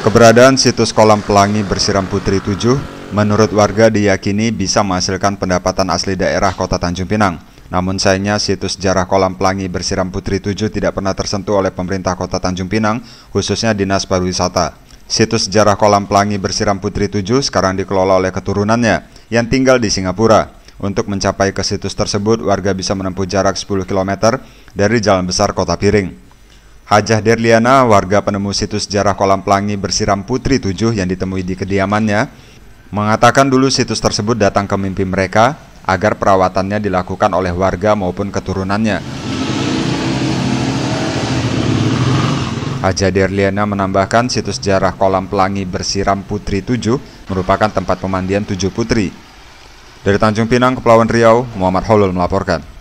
Keberadaan situs kolam pelangi bersiram Putri 7 menurut warga diyakini bisa menghasilkan pendapatan asli daerah Kota Tanjung Pinang. Namun sayangnya situs jarah kolam pelangi bersiram Putri 7 tidak pernah tersentuh oleh pemerintah Kota Tanjung Pinang, khususnya Dinas Pariwisata. Situs jarah kolam pelangi bersiram Putri 7 sekarang dikelola oleh keturunannya yang tinggal di Singapura. Untuk mencapai ke situs tersebut, warga bisa menempuh jarak 10 km dari jalan besar Kota Piring. Hajah Derliana, warga penemu situs sejarah kolam pelangi bersiram putri tujuh yang ditemui di kediamannya, mengatakan dulu situs tersebut datang ke mimpi mereka agar perawatannya dilakukan oleh warga maupun keturunannya. Hajah Derliana menambahkan situs sejarah kolam pelangi bersiram putri tujuh merupakan tempat pemandian tujuh putri. Dari Tanjung Pinang, Kepulauan Riau, Muhammad Holul melaporkan.